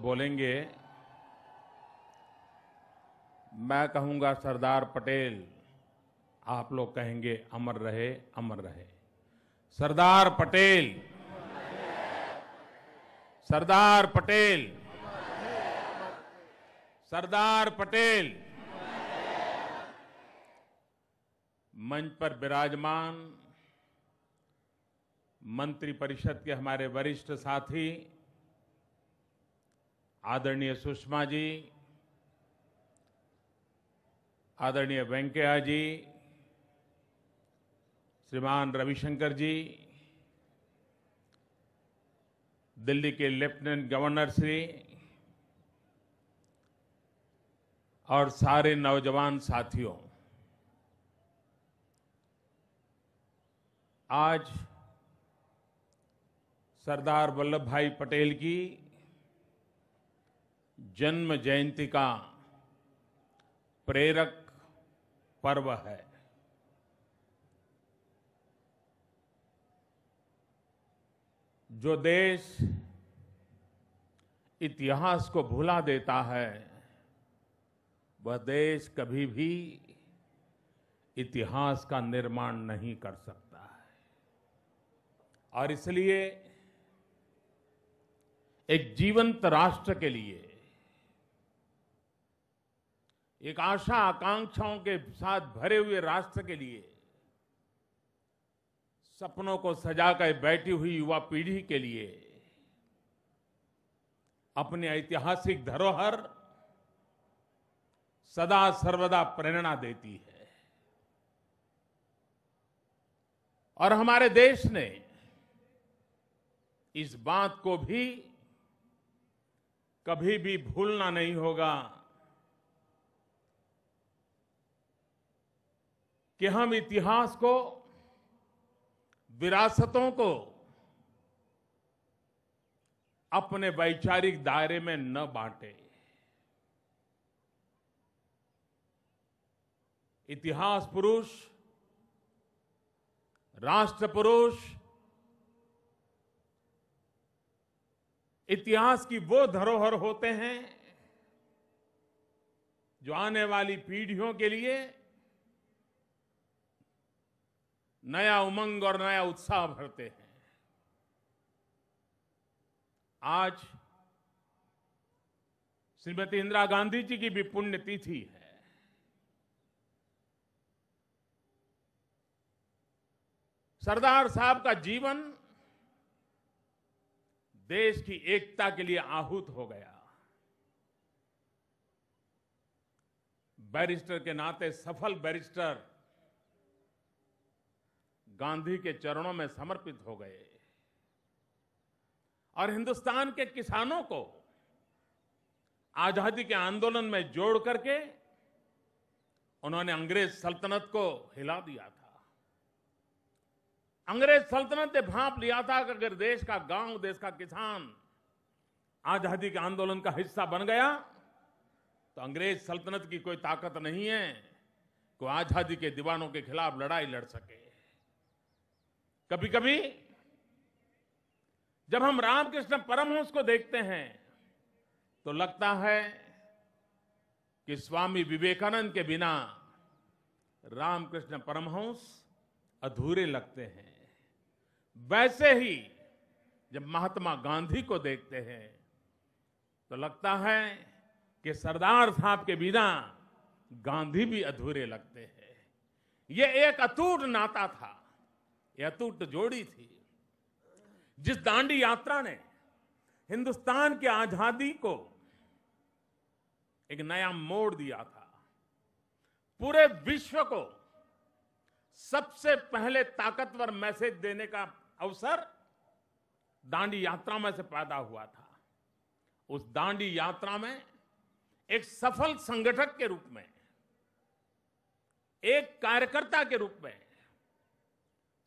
बोलेंगे मैं कहूंगा सरदार पटेल आप लोग कहेंगे अमर रहे अमर रहे सरदार पटेल सरदार पटेल सरदार पटेल मंच पर विराजमान मंत्रिपरिषद के हमारे वरिष्ठ साथी आदरणीय सुषमा जी आदरणीय वेंकैया जी श्रीमान रविशंकर जी दिल्ली के लेफ्टिनेंट गवर्नर श्री और सारे नौजवान साथियों आज सरदार वल्लभ भाई पटेल की जन्म जयंती का प्रेरक पर्व है जो देश इतिहास को भुला देता है वह देश कभी भी इतिहास का निर्माण नहीं कर सकता है और इसलिए एक जीवंत राष्ट्र के लिए एक आशा आकांक्षाओं के साथ भरे हुए राष्ट्र के लिए सपनों को सजा कर बैठी हुई युवा पीढ़ी के लिए अपनी ऐतिहासिक धरोहर सदा सर्वदा प्रेरणा देती है और हमारे देश ने इस बात को भी कभी भी भूलना नहीं होगा कि हम इतिहास को विरासतों को अपने वैचारिक दायरे में न बांटे इतिहास पुरुष राष्ट्र पुरुष इतिहास की वो धरोहर होते हैं जो आने वाली पीढ़ियों के लिए नया उमंग और नया उत्साह भरते हैं आज श्रीमती इंदिरा गांधी जी की भी पुण्यतिथि है सरदार साहब का जीवन देश की एकता के लिए आहूत हो गया बैरिस्टर के नाते सफल बैरिस्टर गांधी के चरणों में समर्पित हो गए और हिंदुस्तान के किसानों को आजादी के आंदोलन में जोड़ करके उन्होंने अंग्रेज सल्तनत को हिला दिया था अंग्रेज सल्तनत ने भाप लिया था कि अगर देश का गांव देश का किसान आजादी के आंदोलन का हिस्सा बन गया तो अंग्रेज सल्तनत की कोई ताकत नहीं है को आजादी के दीवानों के खिलाफ लड़ाई लड़ सके कभी कभी जब हम रामकृष्ण परमहंस को देखते हैं तो लगता है कि स्वामी विवेकानंद के बिना रामकृष्ण परमहंस अधूरे लगते हैं वैसे ही जब महात्मा गांधी को देखते हैं तो लगता है कि सरदार साहब के बिना गांधी भी अधूरे लगते हैं यह एक अतूट नाता था ये जोड़ी थी जिस दांडी यात्रा ने हिंदुस्तान की आजादी को एक नया मोड़ दिया था पूरे विश्व को सबसे पहले ताकतवर मैसेज देने का अवसर दांडी यात्रा में से पैदा हुआ था उस दांडी यात्रा में एक सफल संगठक के रूप में एक कार्यकर्ता के रूप में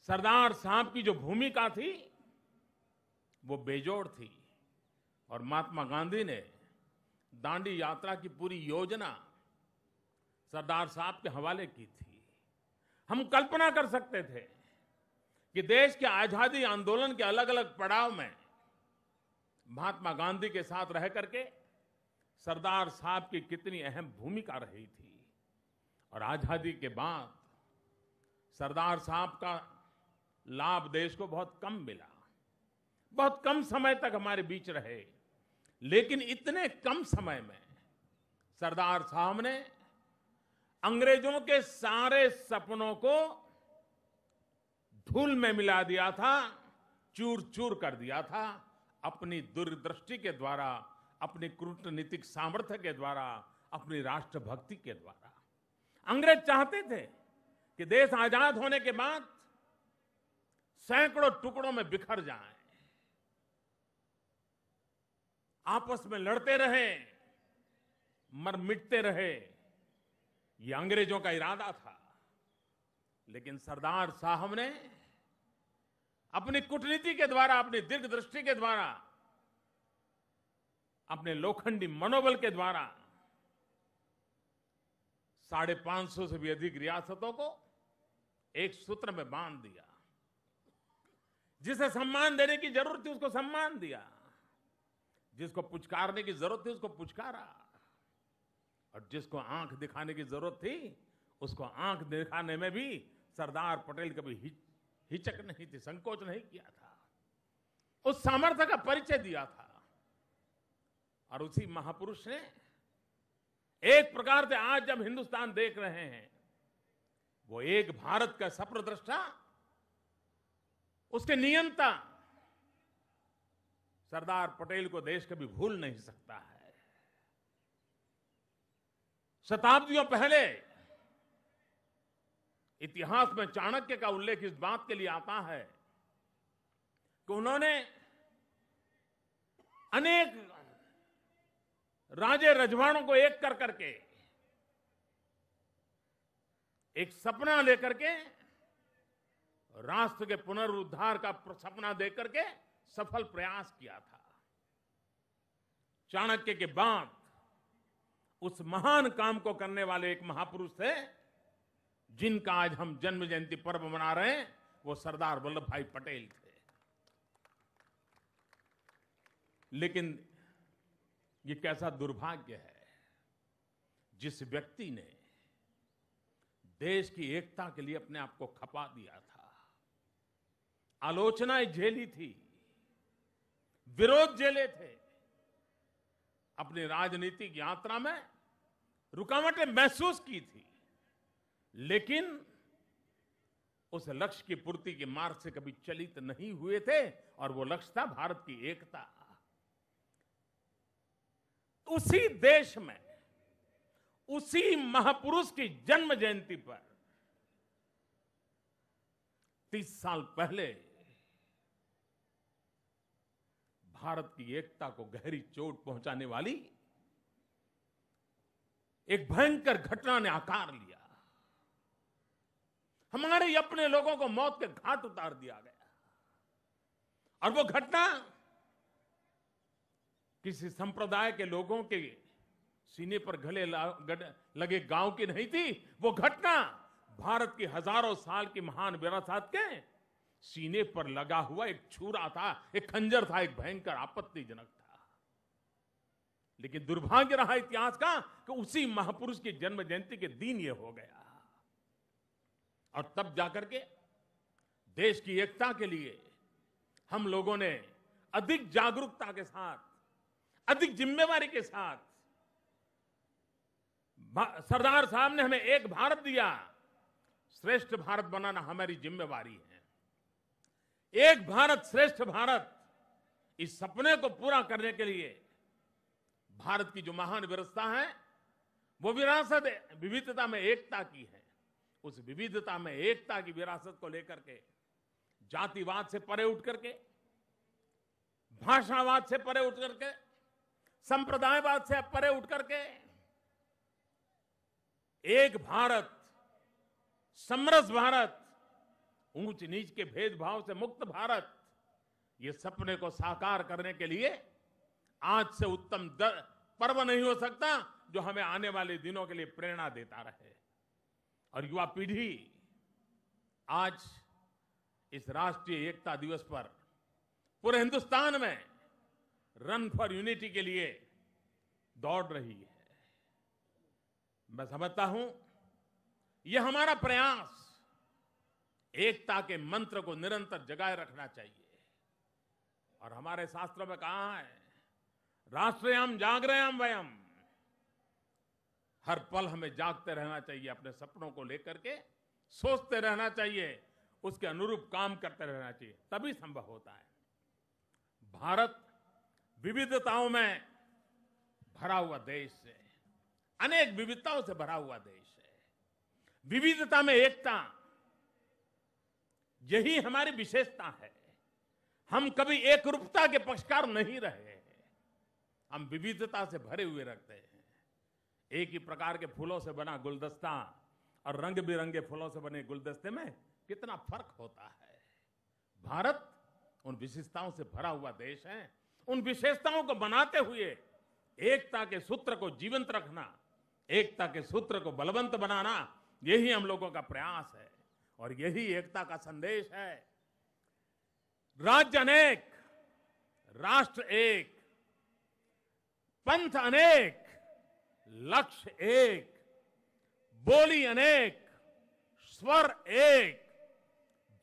सरदार साहब की जो भूमिका थी वो बेजोड़ थी और महात्मा गांधी ने दांडी यात्रा की पूरी योजना सरदार साहब के हवाले की थी हम कल्पना कर सकते थे कि देश के आजादी आंदोलन के अलग अलग पड़ाव में महात्मा गांधी के साथ रह करके सरदार साहब की कितनी अहम भूमिका रही थी और आजादी के बाद सरदार साहब का लाभ देश को बहुत कम मिला बहुत कम समय तक हमारे बीच रहे लेकिन इतने कम समय में सरदार साहब ने अंग्रेजों के सारे सपनों को धूल में मिला दिया था चूर चूर कर दिया था अपनी दूरदृष्टि के द्वारा अपनी कूटनीतिक सामर्थ्य के द्वारा अपनी राष्ट्रभक्ति के द्वारा अंग्रेज चाहते थे कि देश आजाद होने के बाद सैकड़ों टुकड़ों में बिखर जाएं, आपस में लड़ते रहे मर मिटते रहे ये अंग्रेजों का इरादा था लेकिन सरदार साहब ने अपनी कूटनीति के द्वारा अपनी दीर्घ दृष्टि के द्वारा अपने लोखंडी मनोबल के द्वारा साढ़े पांच सौ से भी अधिक रियासतों को एक सूत्र में बांध दिया जिसे सम्मान देने की जरूरत थी उसको सम्मान दिया जिसको पुचकारने की जरूरत थी उसको पुचकारा और जिसको आंख दिखाने की जरूरत थी उसको आंख दिखाने में भी सरदार पटेल कभी हिचक नहीं थी संकोच नहीं किया था उस सामर्थ्य का परिचय दिया था और उसी महापुरुष ने एक प्रकार से आज जब हिंदुस्तान देख रहे हैं वो एक भारत का सप्रदृष्टा उसके नियंता सरदार पटेल को देश कभी भूल नहीं सकता है शताब्दियों पहले इतिहास में चाणक्य का उल्लेख इस बात के लिए आता है कि उन्होंने अनेक राजे रजवाणों को एक कर करके एक सपना लेकर के राष्ट्र के पुनरुद्धार का सपना देकर के सफल प्रयास किया था चाणक्य के बाद उस महान काम को करने वाले एक महापुरुष थे जिनका आज हम जन्म जयंती पर्व मना रहे हैं वो सरदार वल्लभ भाई पटेल थे लेकिन ये कैसा दुर्भाग्य है जिस व्यक्ति ने देश की एकता के लिए अपने आप को खपा दिया था आलोचनाएं झेली थी विरोध झेले थे अपनी राजनीतिक यात्रा में रुकावटें महसूस की थी लेकिन उस लक्ष्य की पूर्ति के मार्ग से कभी चलित नहीं हुए थे और वो लक्ष्य था भारत की एकता उसी देश में उसी महापुरुष की जन्म जयंती पर तीस साल पहले भारत की एकता को गहरी चोट पहुंचाने वाली एक भयंकर घटना ने आकार लिया हमारे अपने लोगों को मौत के घाट उतार दिया गया और वो घटना किसी संप्रदाय के लोगों के सीने पर घले लगे गांव की नहीं थी वो घटना भारत की हजारों साल की महान विरासत के सीने पर लगा हुआ एक छूरा था एक खंजर था एक भयंकर आपत्तिजनक था लेकिन दुर्भाग्य रहा इतिहास का कि उसी महापुरुष की जन्म जयंती के दिन यह हो गया और तब जाकर के देश की एकता के लिए हम लोगों ने अधिक जागरूकता के साथ अधिक जिम्मेवारी के साथ सरदार साहब ने हमें एक भारत दिया श्रेष्ठ भारत बनाना हमारी जिम्मेवारी है एक भारत श्रेष्ठ भारत इस सपने को पूरा करने के लिए भारत की जो महान विरसता है वो विरासत विविधता में एकता की है उस विविधता में एकता की विरासत को लेकर के जातिवाद से परे उठ करके भाषावाद से परे उठ करके संप्रदायवाद से परे उठ करके एक भारत समरस भारत ऊंच नीच के भेदभाव से मुक्त भारत ये सपने को साकार करने के लिए आज से उत्तम पर्व नहीं हो सकता जो हमें आने वाले दिनों के लिए प्रेरणा देता रहे और युवा पीढ़ी आज इस राष्ट्रीय एकता दिवस पर पूरे हिंदुस्तान में रन फॉर यूनिटी के लिए दौड़ रही है मैं समझता हूं यह हमारा प्रयास एकता के मंत्र को निरंतर जगाए रखना चाहिए और हमारे शास्त्रों में कहा है राष्ट्रयाम जागरयाम व्यम हर पल हमें जागते रहना चाहिए अपने सपनों को लेकर के सोचते रहना चाहिए उसके अनुरूप काम करते रहना चाहिए तभी संभव होता है भारत विविधताओं में भरा हुआ देश है अनेक विविधताओं से भरा हुआ देश है विविधता में एकता यही हमारी विशेषता है हम कभी एक रूपता के पक्षकार नहीं रहे हम विविधता से भरे हुए रखते हैं एक ही प्रकार के फूलों से बना गुलदस्ता और रंग बिरंगे फूलों से बने गुलदस्ते में कितना फर्क होता है भारत उन विशेषताओं से भरा हुआ देश है उन विशेषताओं को बनाते हुए एकता के सूत्र को जीवंत रखना एकता के सूत्र को बलवंत बनाना यही हम लोगों का प्रयास है और यही एकता का संदेश है राज्य अनेक राष्ट्र एक पंथ अनेक लक्ष्य एक बोली अनेक स्वर एक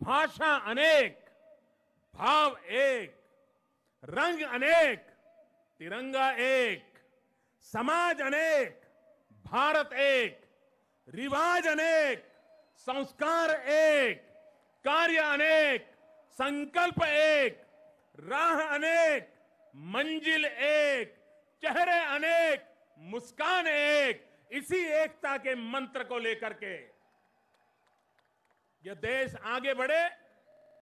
भाषा अनेक भाव एक रंग अनेक तिरंगा एक समाज अनेक भारत एक रिवाज अनेक संस्कार एक कार्य अनेक संकल्प एक राह अनेक मंजिल एक चेहरे अनेक मुस्कान एक इसी एकता के मंत्र को लेकर के यह देश आगे बढ़े